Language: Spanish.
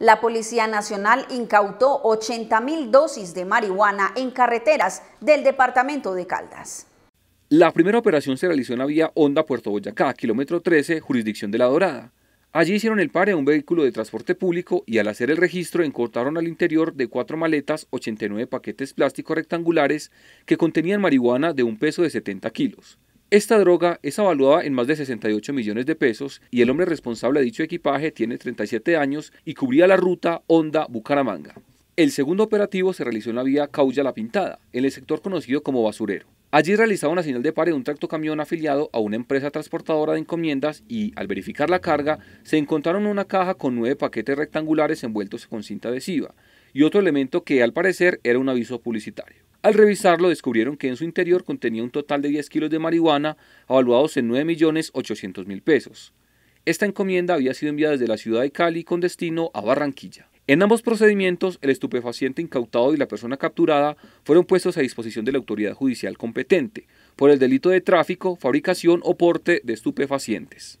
La Policía Nacional incautó 80.000 dosis de marihuana en carreteras del departamento de Caldas. La primera operación se realizó en la vía Honda Puerto Boyacá, kilómetro 13, jurisdicción de La Dorada. Allí hicieron el par a un vehículo de transporte público y al hacer el registro encortaron al interior de cuatro maletas 89 paquetes plásticos rectangulares que contenían marihuana de un peso de 70 kilos. Esta droga es avaluada en más de 68 millones de pesos y el hombre responsable de dicho equipaje tiene 37 años y cubría la ruta Honda-Bucaramanga. El segundo operativo se realizó en la vía cauya La Pintada, en el sector conocido como Basurero. Allí realizaron una señal de pare de un tractocamión afiliado a una empresa transportadora de encomiendas y, al verificar la carga, se encontraron una caja con nueve paquetes rectangulares envueltos con cinta adhesiva y otro elemento que, al parecer, era un aviso publicitario. Al revisarlo descubrieron que en su interior contenía un total de 10 kilos de marihuana avaluados en millones mil pesos. Esta encomienda había sido enviada desde la ciudad de Cali con destino a Barranquilla. En ambos procedimientos, el estupefaciente incautado y la persona capturada fueron puestos a disposición de la autoridad judicial competente por el delito de tráfico, fabricación o porte de estupefacientes.